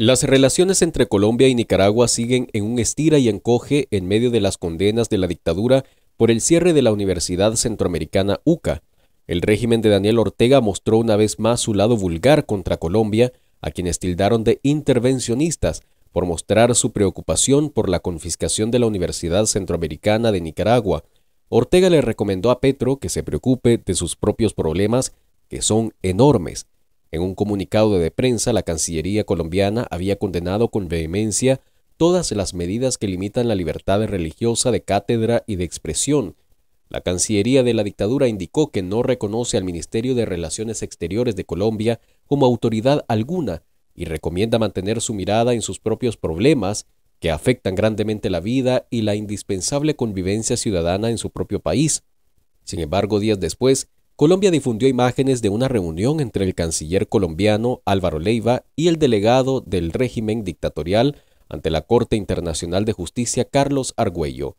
Las relaciones entre Colombia y Nicaragua siguen en un estira y encoge en medio de las condenas de la dictadura por el cierre de la Universidad Centroamericana UCA. El régimen de Daniel Ortega mostró una vez más su lado vulgar contra Colombia, a quienes tildaron de intervencionistas por mostrar su preocupación por la confiscación de la Universidad Centroamericana de Nicaragua. Ortega le recomendó a Petro que se preocupe de sus propios problemas, que son enormes, en un comunicado de prensa, la Cancillería colombiana había condenado con vehemencia todas las medidas que limitan la libertad religiosa de cátedra y de expresión. La Cancillería de la dictadura indicó que no reconoce al Ministerio de Relaciones Exteriores de Colombia como autoridad alguna y recomienda mantener su mirada en sus propios problemas que afectan grandemente la vida y la indispensable convivencia ciudadana en su propio país. Sin embargo, días después, Colombia difundió imágenes de una reunión entre el canciller colombiano Álvaro Leiva y el delegado del régimen dictatorial ante la Corte Internacional de Justicia Carlos Argüello.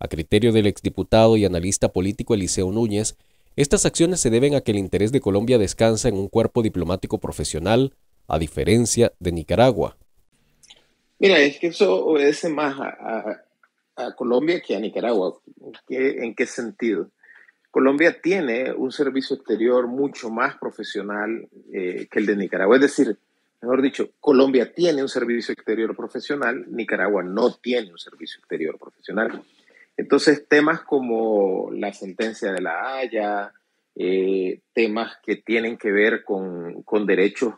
A criterio del exdiputado y analista político Eliseo Núñez, estas acciones se deben a que el interés de Colombia descansa en un cuerpo diplomático profesional, a diferencia de Nicaragua. Mira, es que eso obedece más a, Colombia que a Nicaragua. ¿En qué sentido? Colombia tiene un servicio exterior mucho más profesional eh, que el de Nicaragua. Es decir, mejor dicho, Colombia tiene un servicio exterior profesional, Nicaragua no tiene un servicio exterior profesional. Entonces, temas como la sentencia de la Haya, eh, temas que tienen que ver con, derechos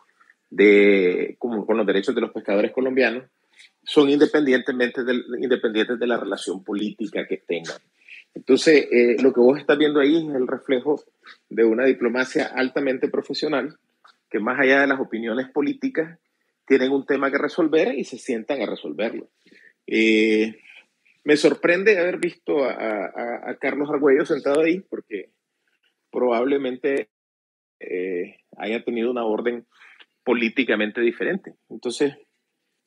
de, con los derechos de los pescadores colombianos, son independientemente independientes de la relación política que tengan. Entonces, eh, lo que vos estás viendo ahí es el reflejo de una diplomacia altamente profesional, que más allá de las opiniones políticas, tienen un tema que resolver y se sientan a resolverlo. Eh, me sorprende haber visto a, Carlos Argüello sentado ahí, porque probablemente eh, haya tenido una orden políticamente diferente. Entonces,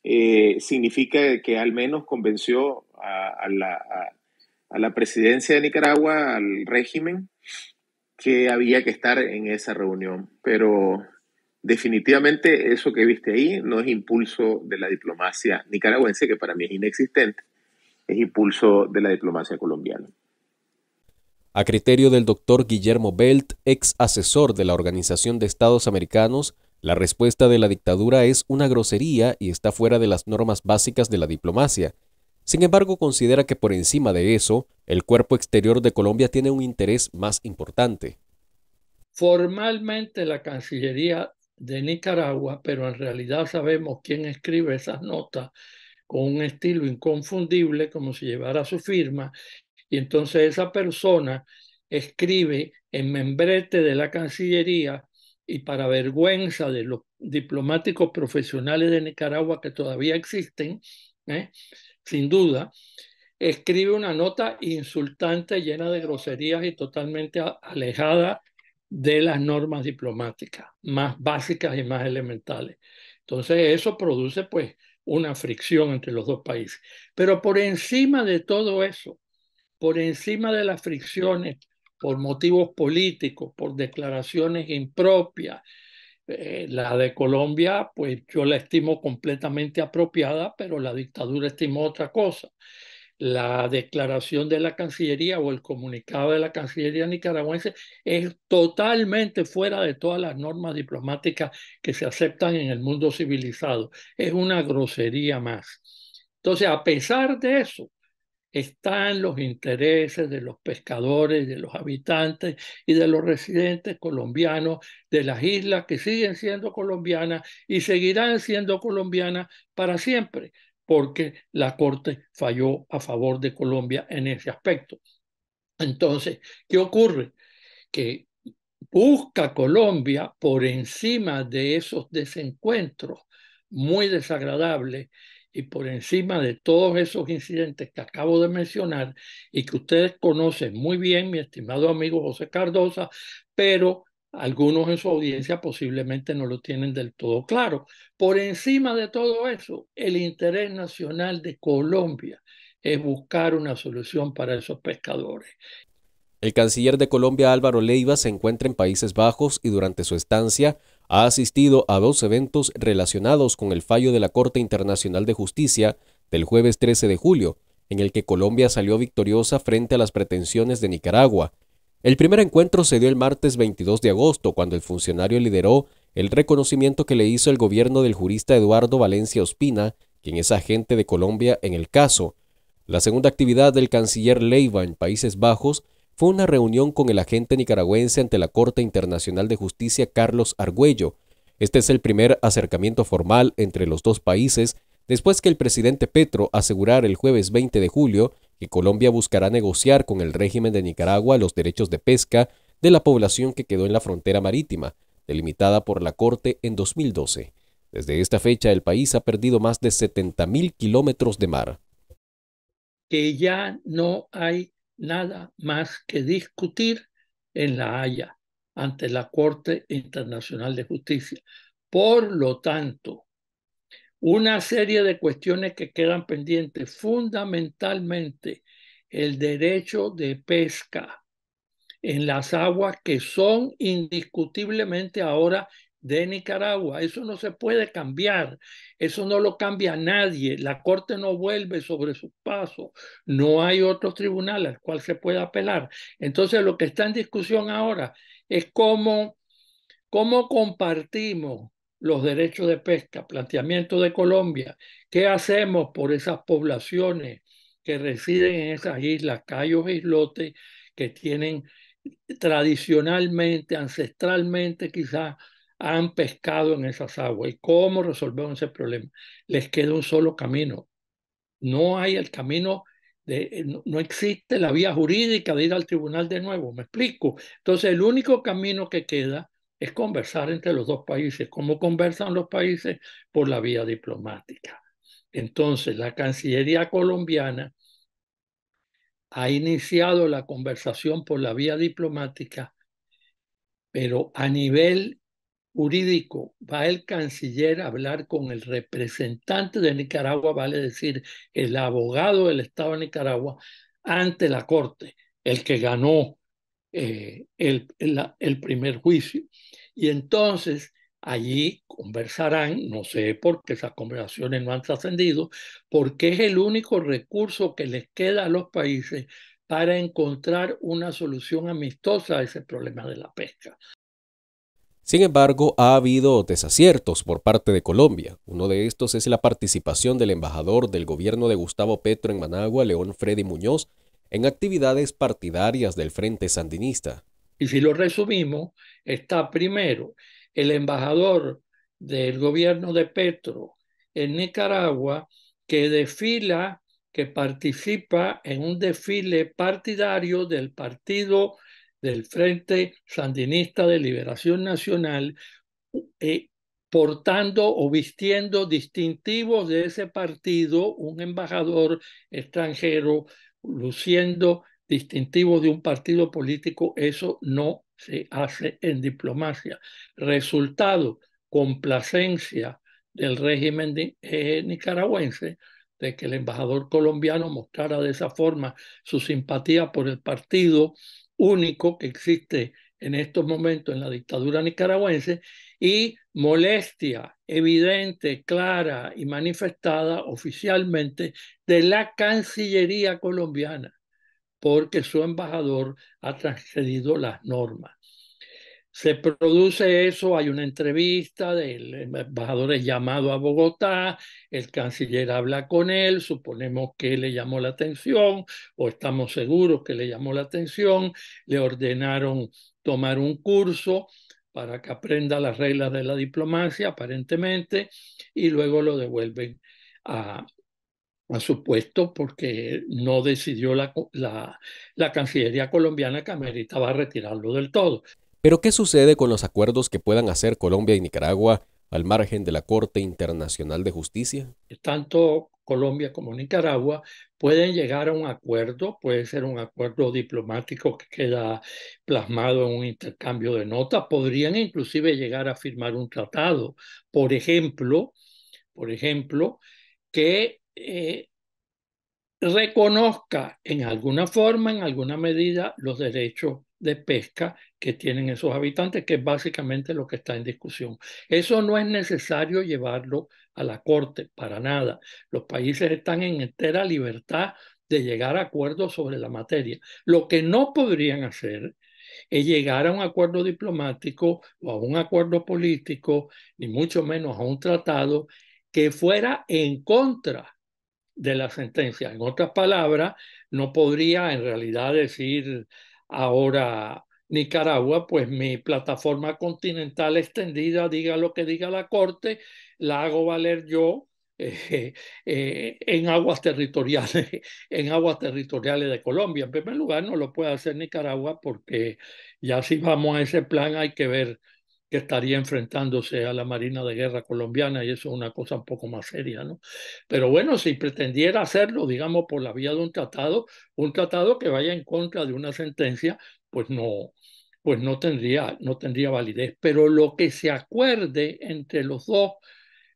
significa que al menos convenció a la a la presidencia de Nicaragua, al régimen, que había que estar en esa reunión. Pero definitivamente eso que viste ahí no es impulso de la diplomacia nicaragüense, que para mí es inexistente, es impulso de la diplomacia colombiana. A criterio del doctor Guillermo Belt, ex asesor de la Organización de Estados Americanos, la respuesta de la dictadura es una grosería y está fuera de las normas básicas de la diplomacia, sin embargo, considera que por encima de eso, el cuerpo exterior de Colombia tiene un interés más importante. Formalmente la Cancillería de Nicaragua, pero en realidad sabemos quién escribe esas notas con un estilo inconfundible, como si llevara su firma, y entonces esa persona escribe en membrete de la Cancillería y para vergüenza de los diplomáticos profesionales de Nicaragua que todavía existen, ¿eh? sin duda, escribe una nota insultante llena de groserías y totalmente alejada de las normas diplomáticas más básicas y más elementales. Entonces eso produce pues una fricción entre los dos países. Pero por encima de todo eso, por encima de las fricciones por motivos políticos, por declaraciones impropias, eh, la de Colombia, pues yo la estimo completamente apropiada, pero la dictadura estimó otra cosa. La declaración de la Cancillería o el comunicado de la Cancillería nicaragüense es totalmente fuera de todas las normas diplomáticas que se aceptan en el mundo civilizado. Es una grosería más. Entonces, a pesar de eso, están los intereses de los pescadores, de los habitantes y de los residentes colombianos de las islas que siguen siendo colombianas y seguirán siendo colombianas para siempre, porque la Corte falló a favor de Colombia en ese aspecto. Entonces, ¿qué ocurre? Que busca Colombia por encima de esos desencuentros muy desagradables y por encima de todos esos incidentes que acabo de mencionar y que ustedes conocen muy bien, mi estimado amigo José Cardosa, pero algunos en su audiencia posiblemente no lo tienen del todo claro. Por encima de todo eso, el interés nacional de Colombia es buscar una solución para esos pescadores. El canciller de Colombia Álvaro Leiva se encuentra en Países Bajos y durante su estancia ha asistido a dos eventos relacionados con el fallo de la Corte Internacional de Justicia del jueves 13 de julio, en el que Colombia salió victoriosa frente a las pretensiones de Nicaragua. El primer encuentro se dio el martes 22 de agosto, cuando el funcionario lideró el reconocimiento que le hizo el gobierno del jurista Eduardo Valencia Ospina, quien es agente de Colombia en el caso. La segunda actividad del canciller Leiva en Países Bajos fue una reunión con el agente nicaragüense ante la Corte Internacional de Justicia Carlos Argüello. Este es el primer acercamiento formal entre los dos países después que el presidente Petro asegurara el jueves 20 de julio que Colombia buscará negociar con el régimen de Nicaragua los derechos de pesca de la población que quedó en la frontera marítima, delimitada por la Corte en 2012. Desde esta fecha el país ha perdido más de 70.000 kilómetros de mar. Que ya no hay nada más que discutir en La Haya ante la Corte Internacional de Justicia. Por lo tanto, una serie de cuestiones que quedan pendientes, fundamentalmente el derecho de pesca en las aguas que son indiscutiblemente ahora de Nicaragua. Eso no se puede cambiar, eso no lo cambia nadie. La Corte no vuelve sobre sus pasos, no hay otro tribunal al cual se pueda apelar. Entonces lo que está en discusión ahora es cómo, cómo compartimos los derechos de pesca, planteamiento de Colombia, qué hacemos por esas poblaciones que residen en esas islas, callos e islotes, que tienen tradicionalmente, ancestralmente quizás han pescado en esas aguas. ¿Y cómo resolvemos ese problema? Les queda un solo camino. No hay el camino de, eh, no, existe la vía jurídica de ir al tribunal de nuevo, me explico. Entonces, el único camino que queda es conversar entre los dos países, ¿Cómo conversan los países por la vía diplomática. Entonces, la Cancillería colombiana ha iniciado la conversación por la vía diplomática, pero a nivel jurídico va el canciller a hablar con el representante de Nicaragua, vale decir, el abogado del Estado de Nicaragua ante la Corte, el que ganó eh, el, el primer juicio. Y entonces allí conversarán, no sé por qué esas conversaciones no han trascendido, porque es el único recurso que les queda a los países para encontrar una solución amistosa a ese problema de la pesca. Sin embargo, ha habido desaciertos por parte de Colombia. Uno de estos es la participación del embajador del gobierno de Gustavo Petro en Managua, León Freddy Muñoz, en actividades partidarias del Frente Sandinista. Y si lo resumimos, está primero el embajador del gobierno de Petro en Nicaragua que desfila, que participa en un desfile partidario del partido del Frente Sandinista de Liberación Nacional, eh, portando o vistiendo distintivos de ese partido, un embajador extranjero, luciendo distintivos de un partido político, eso no se hace en diplomacia. Resultado, complacencia del régimen eh, nicaragüense de que el embajador colombiano mostrara de esa forma su simpatía por el partido único que existe en estos momentos en la dictadura nicaragüense y molestia evidente, clara y manifestada oficialmente de la Cancillería colombiana, porque su embajador ha transcedido las normas. Se produce eso, hay una entrevista del embajador es llamado a Bogotá, el canciller habla con él, suponemos que le llamó la atención o estamos seguros que le llamó la atención, le ordenaron tomar un curso para que aprenda las reglas de la diplomacia aparentemente y luego lo devuelven a, su puesto porque no decidió la, la Cancillería colombiana que ameritaba retirarlo del todo. Pero ¿qué sucede con los acuerdos que puedan hacer Colombia y Nicaragua al margen de la Corte Internacional de Justicia? Tanto Colombia como Nicaragua pueden llegar a un acuerdo, puede ser un acuerdo diplomático que queda plasmado en un intercambio de notas, podrían inclusive llegar a firmar un tratado, por ejemplo, por ejemplo, que eh, reconozca en alguna forma, en alguna medida, los derechos de pesca que tienen esos habitantes, que es básicamente lo que está en discusión. Eso no es necesario llevarlo a la Corte, para nada. Los países están en entera libertad de llegar a acuerdos sobre la materia. Lo que no podrían hacer es llegar a un acuerdo diplomático o a un acuerdo político, ni mucho menos a un tratado que fuera en contra de la sentencia. En otras palabras, no podría en realidad decir ahora Nicaragua, pues mi plataforma continental extendida, diga lo que diga la Corte, la hago valer yo eh, eh, en aguas territoriales, en aguas territoriales de Colombia. En primer lugar, no lo puede hacer Nicaragua porque ya si vamos a ese plan hay que ver que estaría enfrentándose a la Marina de Guerra colombiana y eso es una cosa un poco más seria, ¿no? Pero bueno, si pretendiera hacerlo, digamos, por la vía de un tratado, un tratado que vaya en contra de una sentencia, pues no, pues no tendría, no tendría validez. Pero lo que se acuerde entre los dos,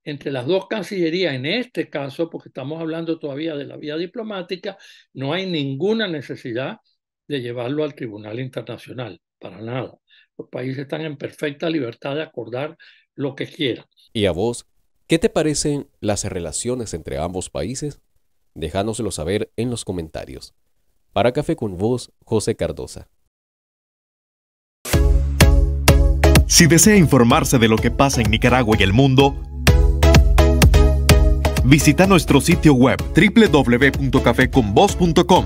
entre las dos cancillerías, en este caso, porque estamos hablando todavía de la vía diplomática, no hay ninguna necesidad de llevarlo al Tribunal Internacional, para nada. Los países están en perfecta libertad de acordar lo que quieran. ¿Y a vos? ¿Qué te parecen las relaciones entre ambos países? Déjanoslo saber en los comentarios. Para Café con Vos, José Cardoza. Si desea informarse de lo que pasa en Nicaragua y el mundo, visita nuestro sitio web www.cafeconvoz.com